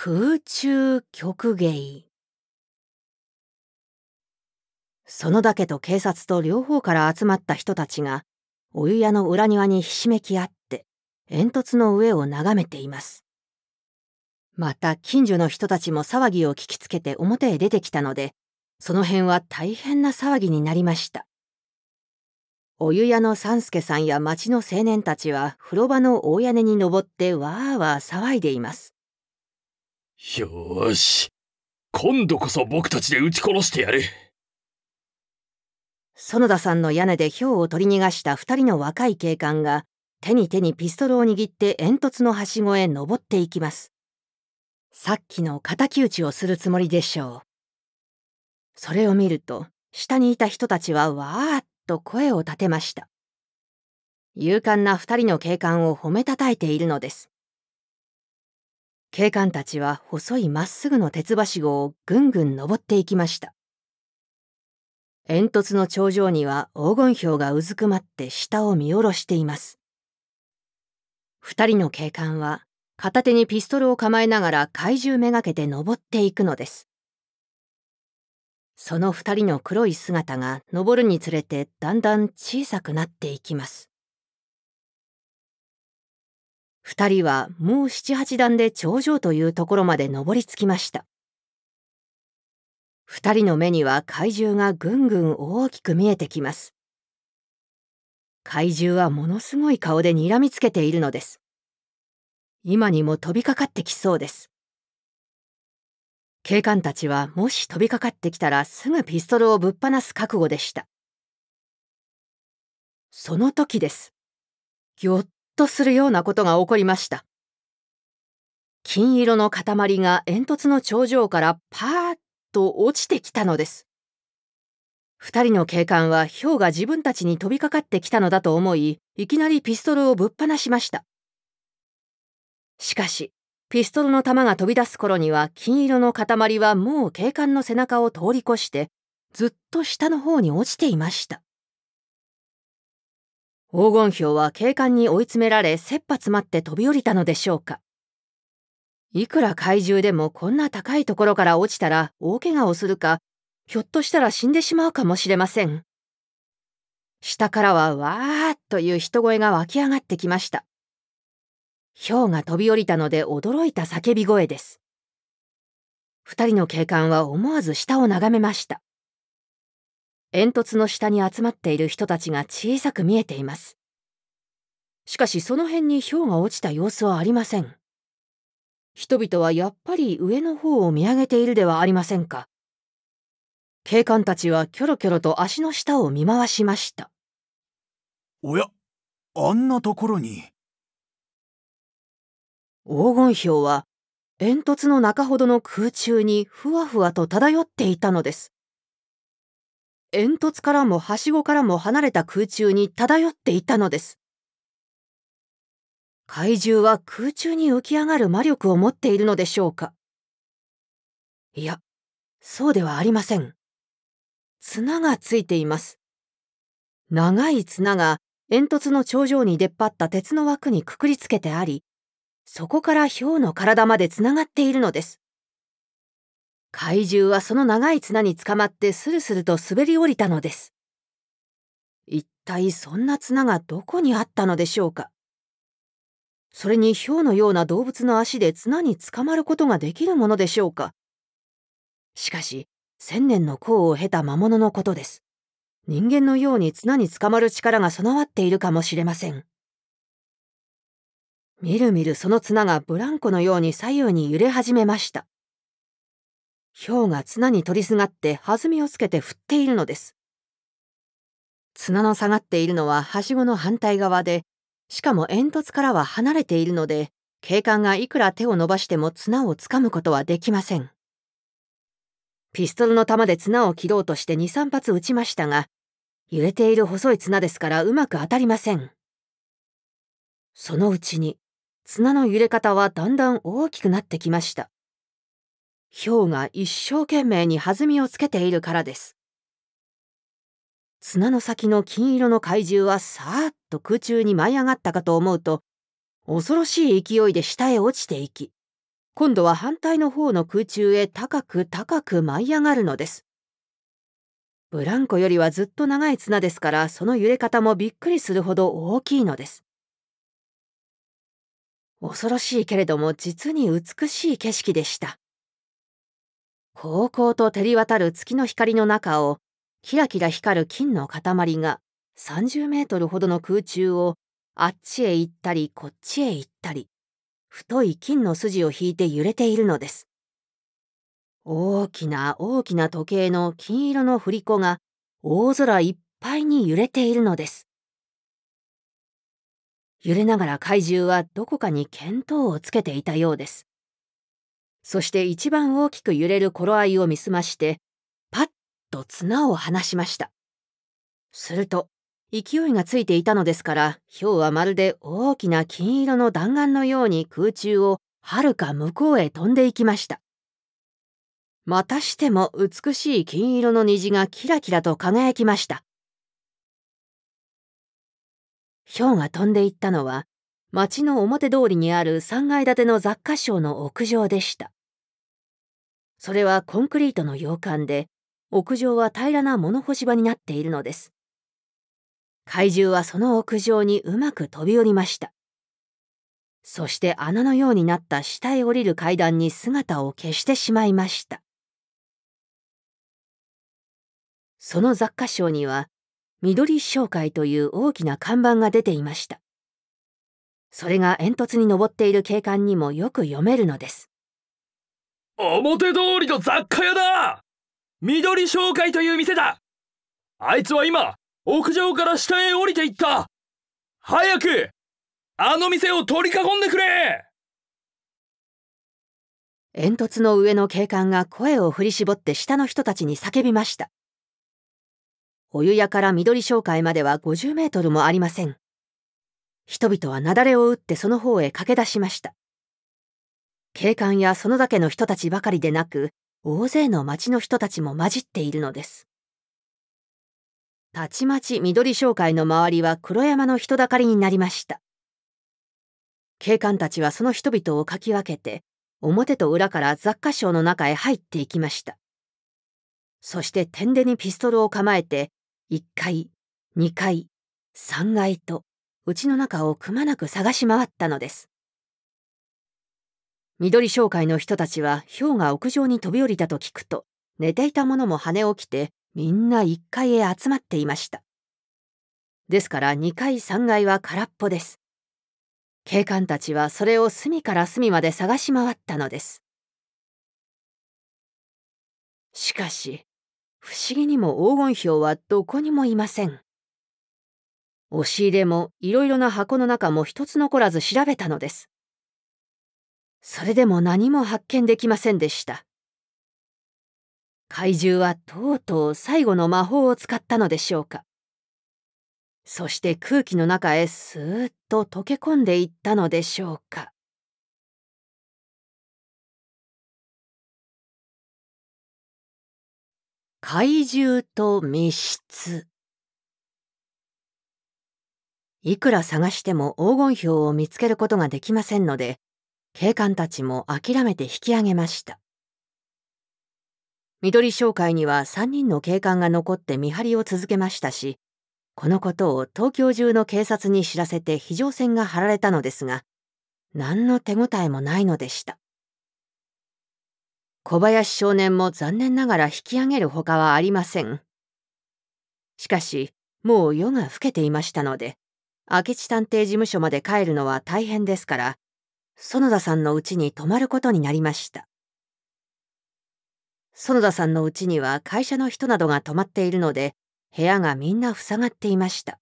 空中曲芸園田家と警察と両方から集まった人たちがお湯屋の裏庭にひしめき合って煙突の上を眺めていますまた近所の人たちも騒ぎを聞きつけて表へ出てきたのでその辺は大変な騒ぎになりましたお湯屋の三助さんや町の青年たちは風呂場の大屋根に登ってわーわー騒いでいますよーし。今度こそ僕たちで撃ち殺してやる。園田さんの屋根でヒョウを取り逃がした2人の若い警官が手に手にピストルを握って煙突のはしごへ登っていきます。さっきの敵討ちをするつもりでしょう。それを見ると下にいた人たちはわーっと声を立てました。勇敢な2人の警官を褒めたたえているのです。警官たちは細いまっすぐの鉄橋しをぐんぐん登っていきました煙突の頂上には黄金豹がうずくまって下を見下ろしています2人の警官は片手にピストルを構えながら怪獣めがけて登っていくのですその2人の黒い姿が登るにつれてだんだん小さくなっていきます二人はもう七八段で頂上というところまで登りつきました。二人の目には怪獣がぐんぐん大きく見えてきます。怪獣はものすごい顔で睨みつけているのです。今にも飛びかかってきそうです。警官たちはもし飛びかかってきたらすぐピストルをぶっ放す覚悟でした。その時です。ぎょっとするようなことが起こりました金色の塊が煙突の頂上からパーッと落ちてきたのです2人の警官は氷が自分たちに飛びかかってきたのだと思いいきなりピストルをぶっ放しましたしかしピストルの弾が飛び出す頃には金色の塊はもう警官の背中を通り越してずっと下の方に落ちていました黄金票は警官に追い詰められ切羽詰まって飛び降りたのでしょうかいくら怪獣でもこんな高いところから落ちたら大怪我をするかひょっとしたら死んでしまうかもしれません下からはわーっという人声が湧き上がってきました氷が飛び降りたので驚いた叫び声です2人の警官は思わず下を眺めました煙突の下に集まっている人たちが小さく見えています。しかしその辺に氷が落ちた様子はありません。人々はやっぱり上の方を見上げているではありませんか。警官たちはキョロキョロと足の下を見回しました。おや、あんなところに。黄金氷は煙突の中ほどの空中にふわふわと漂っていたのです。煙突からもはしごからも離れた空中に漂っていたのです。怪獣は空中に浮き上がる魔力を持っているのでしょうかいや、そうではありません。綱がついています。長い綱が煙突の頂上に出っ張った鉄の枠にくくりつけてあり、そこからヒの体までつながっているのです。怪獣はその長い綱につかまってスルスルと滑り降りたのです。一体そんな綱がどこにあったのでしょうかそれに豹のような動物の足で綱につかまることができるものでしょうかしかし千年の功を経た魔物のことです。人間のように綱につかまる力が備わっているかもしれません。みるみるその綱がブランコのように左右に揺れ始めました。氷が綱に取りすがって弾みをつけて振っているのです。綱の下がっているのははしごの反対側で、しかも煙突からは離れているので、警官がいくら手を伸ばしても綱をつかむことはできません。ピストルの弾で綱を切ろうとして2、3発撃ちましたが、揺れている細い綱ですからうまく当たりません。そのうちに、綱の揺れ方はだんだん大きくなってきました。ヒョウが一生懸命に弾みをつけているからです。砂の先の金色の怪獣はさーっと空中に舞い上がったかと思うと、恐ろしい勢いで下へ落ちていき、今度は反対の方の空中へ高く高く舞い上がるのです。ブランコよりはずっと長い綱ですからその揺れ方もびっくりするほど大きいのです。恐ろしいけれども実に美しい景色でした。高校と照り渡る月の光の中を、キラキラ光る金の塊が30メートルほどの空中をあっちへ行ったりこっちへ行ったり、太い金の筋を引いて揺れているのです。大きな大きな時計の金色の振り子が大空いっぱいに揺れているのです。揺れながら怪獣はどこかに見当をつけていたようです。そして一番大きく揺れる頃合いを見すまして、パッと綱を離しました。すると、勢いがついていたのですから、ひょうはまるで大きな金色の弾丸のように空中をはるか向こうへ飛んでいきました。またしても美しい金色の虹がキラキラと輝きました。ひょうが飛んでいったのは、町の表通りにある3階建ての雑貨商の屋上でした。それはコンクリートの洋館で、屋上は平らな物干し場になっているのです。怪獣はその屋上にうまく飛び降りました。そして穴のようになった下へ降りる階段に姿を消してしまいました。その雑貨商には、緑商会という大きな看板が出ていました。それが煙突に登っている景観にもよく読めるのです。表通りの雑貨屋だ緑商会という店だあいつは今、屋上から下へ降りていった早くあの店を取り囲んでくれ煙突の上の警官が声を振り絞って下の人たちに叫びました。お湯屋から緑商会までは50メートルもありません。人々は雪崩を打ってその方へ駆け出しました。警官やそのだけの人たちばかりでなく、大勢の町の人たちも混じっているのです。たちまち緑商会の周りは黒山の人だかりになりました。警官たちはその人々をかき分けて、表と裏から雑貨商の中へ入っていきました。そして天でにピストルを構えて、1階、2階、3階と、うちの中をくまなく探し回ったのです。緑商会の人たちはヒョウが屋上に飛び降りたと聞くと、寝ていた者も羽を起きて、みんな1階へ集まっていました。ですから2階3階は空っぽです。警官たちはそれを隅から隅まで探し回ったのです。しかし、不思議にも黄金ヒョウはどこにもいません。押し入れもいろいろな箱の中も一つ残らず調べたのです。それでも何も発見できませんでした。怪獣はとうとう最後の魔法を使ったのでしょうか。そして空気の中へスーッと溶け込んでいったのでしょうか。怪獣と密室いくら探しても黄金表を見つけることができませんので警官たちも諦めて引き上げました。緑商会には3人の警官が残って見張りを続けましたし、このことを東京中の警察に知らせて非常線が張られたのですが、何の手応えもないのでした。小林少年も残念ながら引き上げるほかはありません。しかし、もう夜が更けていましたので、明智探偵事務所まで帰るのは大変ですから、園田さんの家に泊まることになりました。園田さんの家には会社の人などが泊まっているので、部屋がみんな塞がっていました。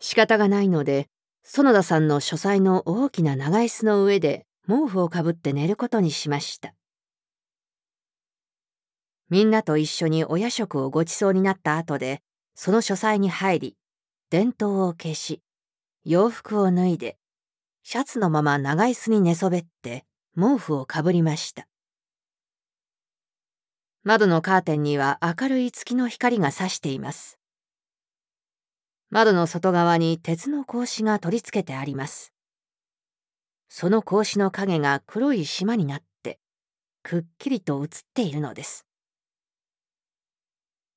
仕方がないので、園田さんの書斎の大きな長椅子の上で毛布をかぶって寝ることにしました。みんなと一緒にお夜食をごちそうになった後で、その書斎に入り、電灯を消し、洋服を脱いで、シャツのまま長椅子に寝そべって毛布をかぶりました窓のカーテンには明るい月の光が差しています窓の外側に鉄の格子が取り付けてありますその格子の影が黒い島になってくっきりと映っているのです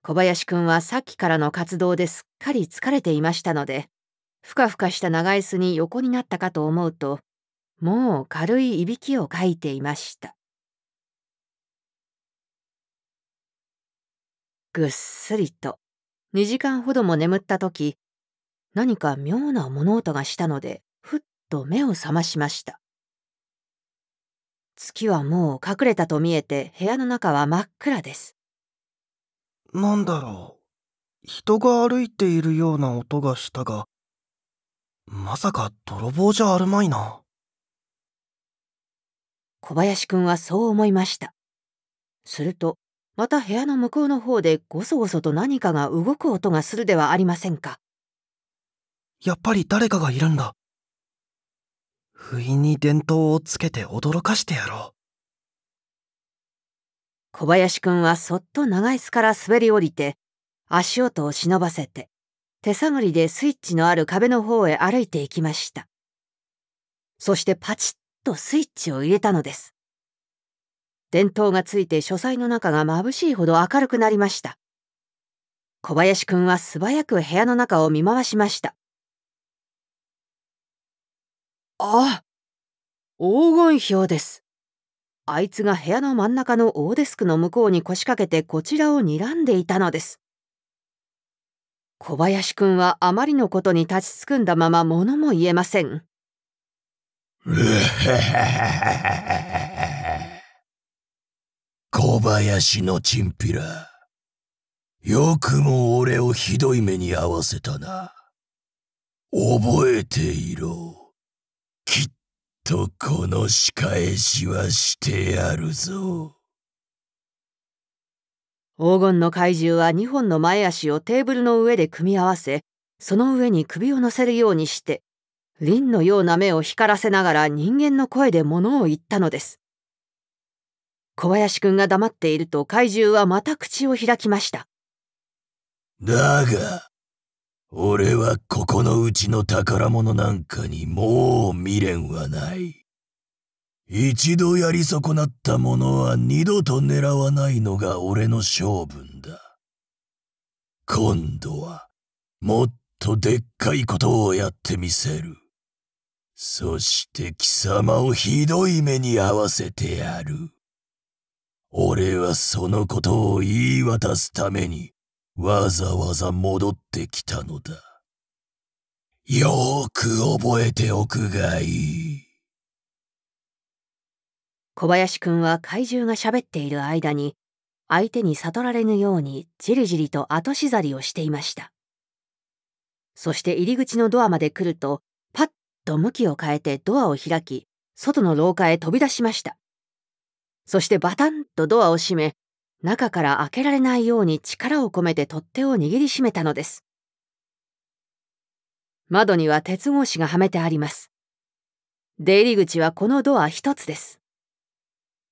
小林くんはさっきからの活動ですっかり疲れていましたのでふかふかした長椅子に横になったかと思うと、もう軽いいびきをかいていました。ぐっすりと、2時間ほども眠った時、何か妙な物音がしたので、ふっと目を覚ましました。月はもう隠れたと見えて部屋の中は真っ暗です。なんだろう。人が歩いているような音がしたが、まさか泥棒じゃあるまいな小林くんはそう思いましたするとまた部屋の向こうの方でごそごそと何かが動く音がするではありませんかやっぱり誰かがいるんだ不意に電灯をつけて驚かしてやろう小林くんはそっと長椅子から滑り降りて足音を忍ばせて手探りでスイッチのある壁の方へ歩いていきました。そしてパチッとスイッチを入れたのです。電灯がついて書斎の中が眩しいほど明るくなりました。小林くんは素早く部屋の中を見回しました。あ黄金表です。あいつが部屋の真ん中の大デスクの向こうに腰掛けてこちらを睨んでいたのです。小林くんはあまりのことに立ちすくんだまま物も言えません。小林のチンピラ。よくも俺をひどい目に遭わせたな。覚えていろ。きっとこの仕返しはしてやるぞ。黄金の怪獣は2本の前足をテーブルの上で組み合わせ、その上に首を乗せるようにして、凛のような目を光らせながら人間の声で物を言ったのです。小林くんが黙っていると怪獣はまた口を開きました。だが、俺はここのうちの宝物なんかにもう未練はない。一度やり損なったものは二度と狙わないのが俺の性分だ。今度は、もっとでっかいことをやってみせる。そして貴様をひどい目に遭わせてやる。俺はそのことを言い渡すために、わざわざ戻ってきたのだ。よーく覚えておくがいい。小林くんは怪獣が喋っている間に相手に悟られぬようにじりじりと後しざりをしていましたそして入り口のドアまで来るとパッと向きを変えてドアを開き外の廊下へ飛び出しましたそしてバタンとドアを閉め中から開けられないように力を込めて取っ手を握りしめたのです窓には鉄格子がはめてあります出入り口はこのドア一つです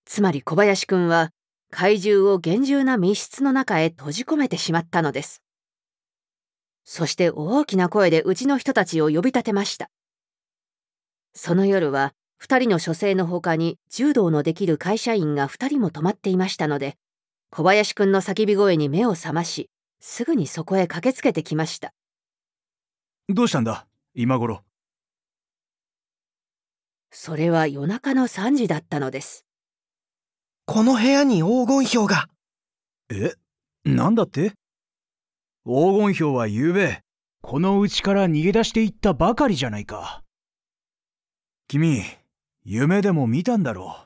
つまり小林くんは怪獣を厳重な密室の中へ閉じ込めてしまったのです。そして大きな声でうちの人たちを呼び立てました。その夜は2人の書生の他に柔道のできる会社員が2人も泊まっていましたので小林くんの叫び声に目を覚ましすぐにそこへ駆けつけてきましたどうしたんだ今頃それは夜中の3時だったのですこの部屋に黄金票がえなんだって黄金票はゆうべこのうちから逃げ出していったばかりじゃないか君夢でも見たんだろ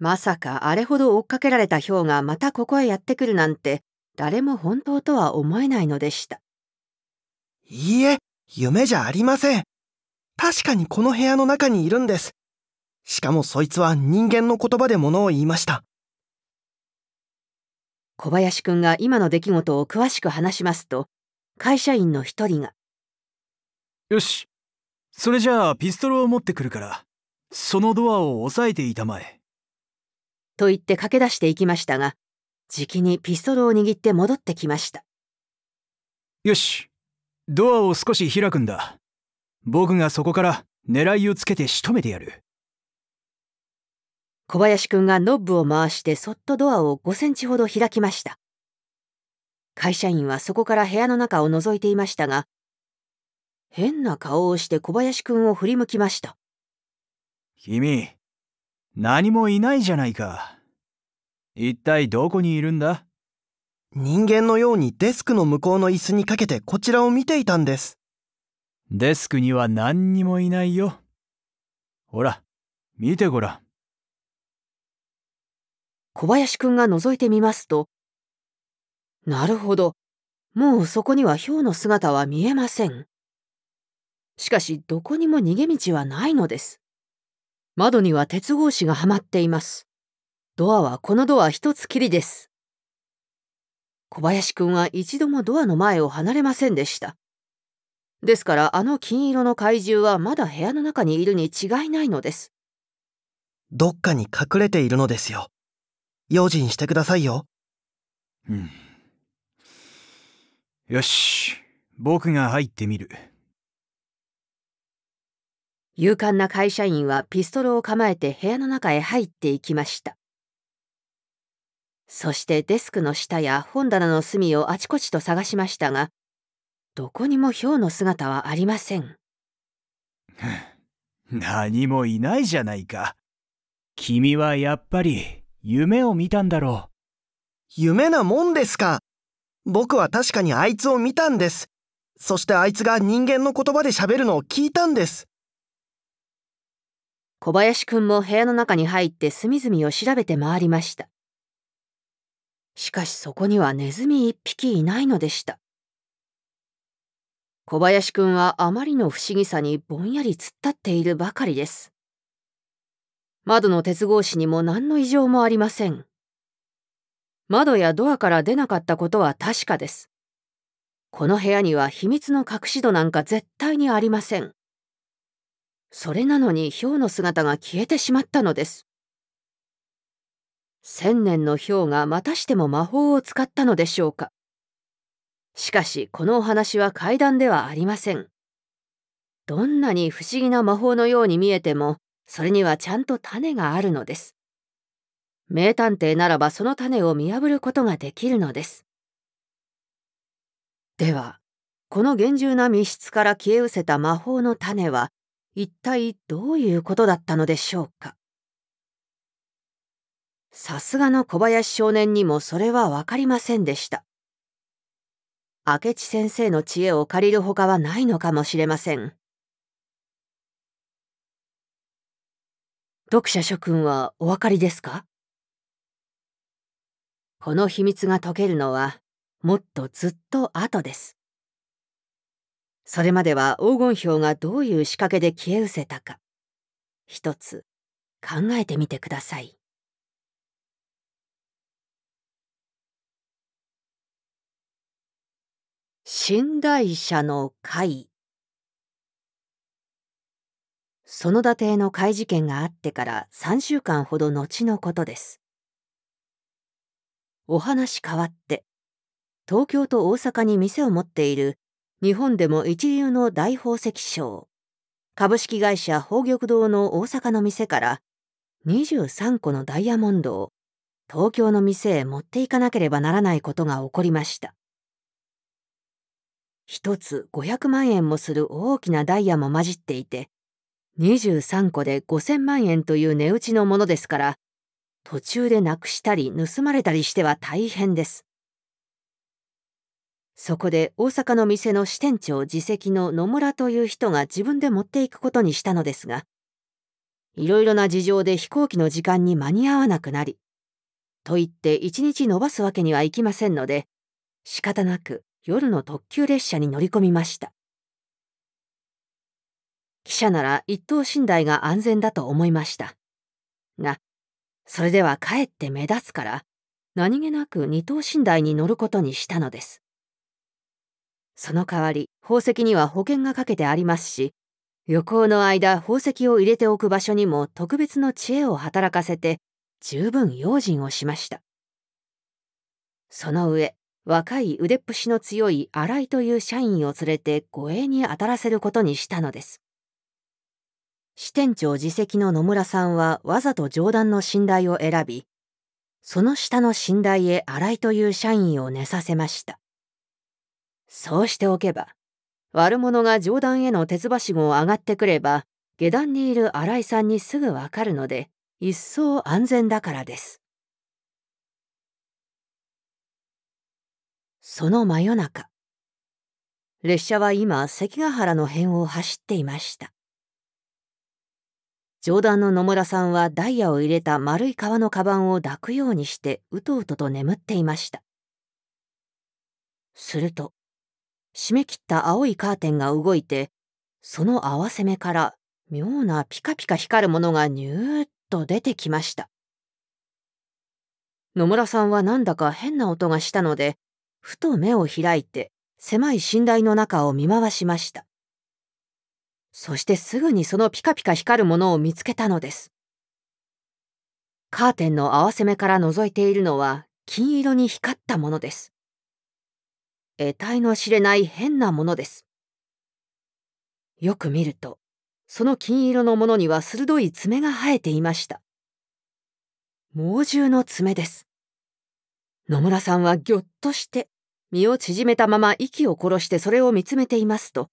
うまさかあれほど追っかけられた票がまたここへやってくるなんて誰も本当とは思えないのでしたいいえ夢じゃありません確かにこの部屋の中にいるんですしかもそいつは人間の言葉で物を言いました小林くんが今の出来事を詳しく話しますと会社員の一人が「よしそれじゃあピストルを持ってくるからそのドアを押さえていたまえ」と言って駆け出していきましたがじきにピストルを握って戻ってきましたよしドアを少し開くんだ僕がそこから狙いをつけて仕留めてやる小林くんがノッブを回してそっとドアを5センチほど開きました。会社員はそこから部屋の中を覗いていましたが、変な顔をして小林くんを振り向きました。君、何もいないじゃないか。一体どこにいるんだ人間のようにデスクの向こうの椅子にかけてこちらを見ていたんです。デスクには何にもいないよ。ほら、見てごらん。小林くんが覗いてみますと、なるほど、もうそこにはヒョウの姿は見えません。しかし、どこにも逃げ道はないのです。窓には鉄格子がはまっています。ドアはこのドア一つきりです。小林くんは一度もドアの前を離れませんでした。ですからあの金色の怪獣はまだ部屋の中にいるに違いないのです。どっかに隠れているのですよ。用心してくださいようんよし僕が入ってみる勇敢な会社員はピストルを構えて部屋の中へ入っていきましたそしてデスクの下や本棚の隅をあちこちと探しましたがどこにもヒョウの姿はありません 何もいないじゃないか君はやっぱり夢を見たんだろう。夢なもんですか。僕は確かにあいつを見たんです。そしてあいつが人間の言葉で喋るのを聞いたんです。小林くんも部屋の中に入って隅々を調べて回りました。しかしそこにはネズミ一匹いないのでした。小林くんはあまりの不思議さにぼんやり突っ立っているばかりです。窓の鉄格子にも何の異常もありません。窓やドアから出なかったことは確かです。この部屋には秘密の隠し戸なんか絶対にありません。それなのにウの姿が消えてしまったのです。千年のウがまたしても魔法を使ったのでしょうか。しかしこのお話は怪談ではありません。どんなに不思議な魔法のように見えてもそれにはちゃんと種があるのです。名探偵ならばその種を見破ることができるのです。では、この厳重な密室から消え失せた魔法の種は、一体どういうことだったのでしょうか。さすがの小林少年にもそれは分かりませんでした。明智先生の知恵を借りるほかはないのかもしれません。読者諸君はお分かりですかこの秘密が解けるのはもっとずっと後です。それまでは黄金票がどういう仕掛けで消え失せたか一つ考えてみてください。寝台者の会園田邸の怪事件があってから3週間ほど後のことですお話変わって東京と大阪に店を持っている日本でも一流の大宝石商株式会社宝玉堂の大阪の店から23個のダイヤモンドを東京の店へ持っていかなければならないことが起こりました一つ500万円もする大きなダイヤも混じっていて23個で5000万円という値打ちのものですから、途中でなくしたり盗まれたりしては大変です。そこで大阪の店の支店長自責の野村という人が自分で持っていくことにしたのですが、いろいろな事情で飛行機の時間に間に合わなくなり、と言って一日延ばすわけにはいきませんので、仕方なく夜の特急列車に乗り込みました。記者なら一等寝台が安全だと思いました。が、それではかえって目立つから、何気なく二等寝台に乗ることにしたのです。その代わり、宝石には保険がかけてありますし、旅行の間宝石を入れておく場所にも特別の知恵を働かせて、十分用心をしました。その上、若い腕っぷしの強い新井という社員を連れて護衛に当たらせることにしたのです。支店長自責の野村さんはわざと上段の寝台を選び、その下の寝台へ新井という社員を寝させました。そうしておけば、悪者が上段への鉄橋を上がってくれば、下段にいる新井さんにすぐわかるので、一層安全だからです。その真夜中、列車は今関ヶ原の辺を走っていました。上段の野村さんはダイヤを入れた丸い革のカバンを抱くようにしてうとうとと眠っていましたすると締め切った青いカーテンが動いてその合わせ目から妙なピカピカ光るものがニューッと出てきました野村さんはなんだか変な音がしたのでふと目を開いて狭い寝台の中を見回しましたそしてすぐにそのピカピカ光るものを見つけたのです。カーテンの合わせ目から覗いているのは金色に光ったものです。得体の知れない変なものです。よく見ると、その金色のものには鋭い爪が生えていました。猛獣の爪です。野村さんはぎょっとして身を縮めたまま息を殺してそれを見つめていますと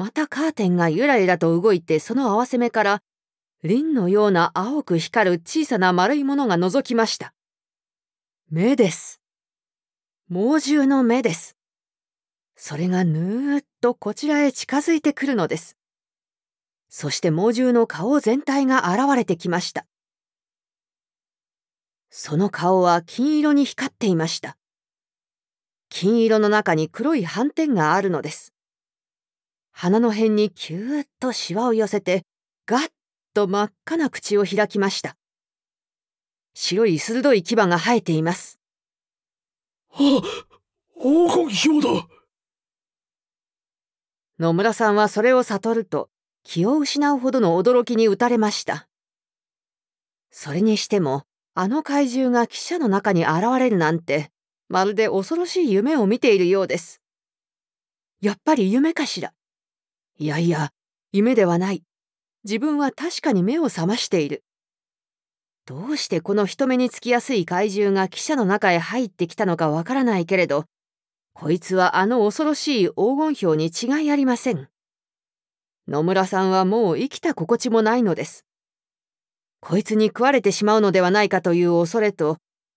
またカーテンがゆらゆらと動いてその合わせ目から、輪のような青く光る小さな丸いものが覗きました。目です。猛獣の目です。それがぬーっとこちらへ近づいてくるのです。そして猛獣の顔全体が現れてきました。その顔は金色に光っていました。金色の中に黒い斑点があるのです。鼻の辺にキューッとシワを寄せて、ガッと真っ赤な口を開きました。白い鋭い牙が生えています。あ、黄金豹だ野村さんはそれを悟ると、気を失うほどの驚きに打たれました。それにしても、あの怪獣が汽車の中に現れるなんて、まるで恐ろしい夢を見ているようです。やっぱり夢かしら。いやいや、夢ではない。自分は確かに目を覚ましている。どうしてこの人目につきやすい怪獣が汽車の中へ入ってきたのかわからないけれど、こいつはあの恐ろしい黄金表に違いありません。野村さんはもう生きた心地もないのです。こいつに食われてしまうのではないかという恐れと、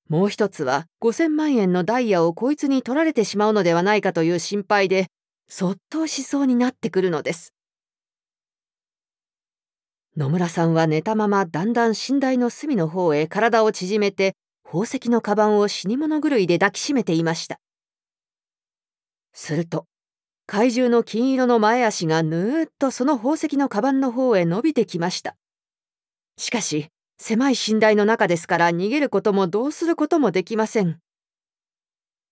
もう一つは5000万円のダイヤをこいつに取られてしまうのではないかという心配でそっとしそうになってくるのです野村さんは寝たままだんだん寝台の隅の方へ体を縮めて宝石のカバンを死に物狂いで抱きしめていましたすると怪獣の金色の前足がぬーっとその宝石のカバンの方へ伸びてきましたしかし狭い寝台の中ですから逃げることもどうすることもできません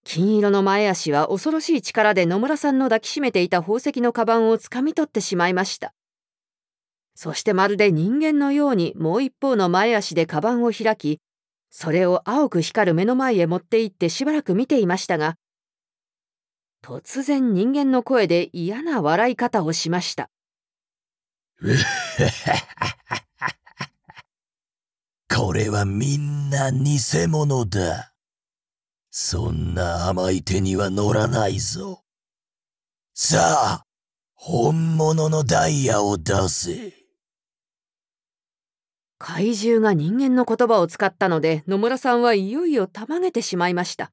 金色の前足は恐ろしい力で野村さんの抱きしめていた宝石のカバンをつかみ取ってしまいましたそしてまるで人間のようにもう一方の前足でカバンを開きそれを青く光る目の前へ持って行ってしばらく見ていましたが突然人間の声で嫌な笑い方をしましたこれはみんな偽物だ。そんな甘い手には乗らないぞ。さあ、本物のダイヤを出せ。怪獣が人間の言葉を使ったので野村さんはいよいよたまげてしまいました。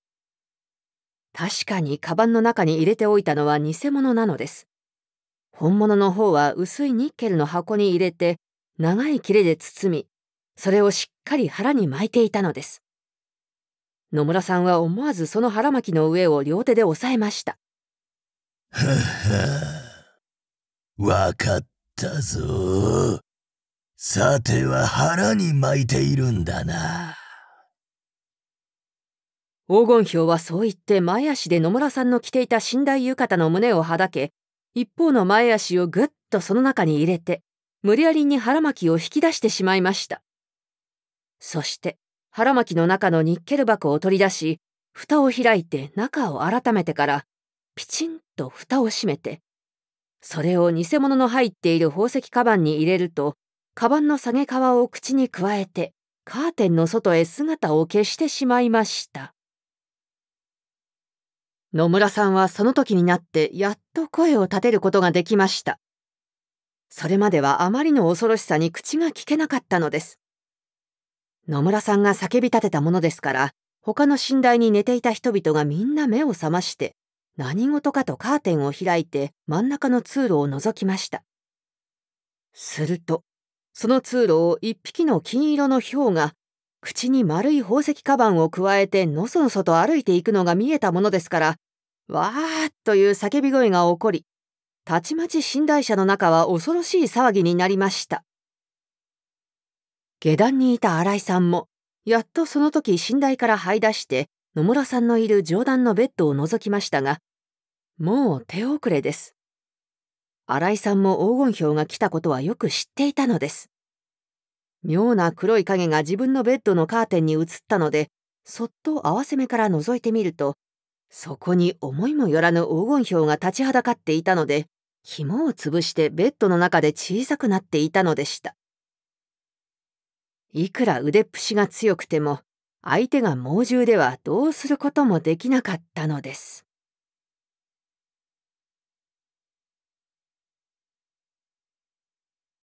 確かにカバンの中に入れておいたのは偽物なのです。本物の方は薄いニッケルの箱に入れて長い切れで包み、それをしっかり腹に巻いていたのです。野村さんは思わずその腹巻きの上を両手で押さえました。はは、わかったぞ。さては腹に巻いているんだな。黄金豹はそう言って前足で野村さんの着ていた寝台浴衣の胸をはだけ、一方の前足をぐっとその中に入れて、無理やりに腹巻きを引き出してしまいました。そして、腹巻きの中のニッケル箱を取り出し、蓋を開いて中を改めてから、ピチンと蓋を閉めて、それを偽物の入っている宝石カバンに入れると、カバンの下げ皮を口にくわえて、カーテンの外へ姿を消してしまいました。野村さんはその時になってやっと声を立てることができました。それまではあまりの恐ろしさに口が聞けなかったのです。野村さんが叫び立てたものですから、他の寝台に寝ていた人々がみんな目を覚まして、何事かとカーテンを開いて真ん中の通路を覗きました。すると、その通路を一匹の金色の豹が、口に丸い宝石カバンをくわえてのそのそと歩いていくのが見えたものですから、わーっという叫び声が起こり、たちまち寝台車の中は恐ろしい騒ぎになりました。下段にいた新井さんも、やっとその時寝台から這い出して、野村さんのいる上段のベッドを覗きましたが、もう手遅れです。新井さんも黄金票が来たことはよく知っていたのです。妙な黒い影が自分のベッドのカーテンに映ったので、そっと合わせ目から覗いてみると、そこに思いもよらぬ黄金票が立ちはだかっていたので、紐を潰してベッドの中で小さくなっていたのでした。いくら腕っぷしが強くても相手が猛獣ではどうすることもできなかったのです。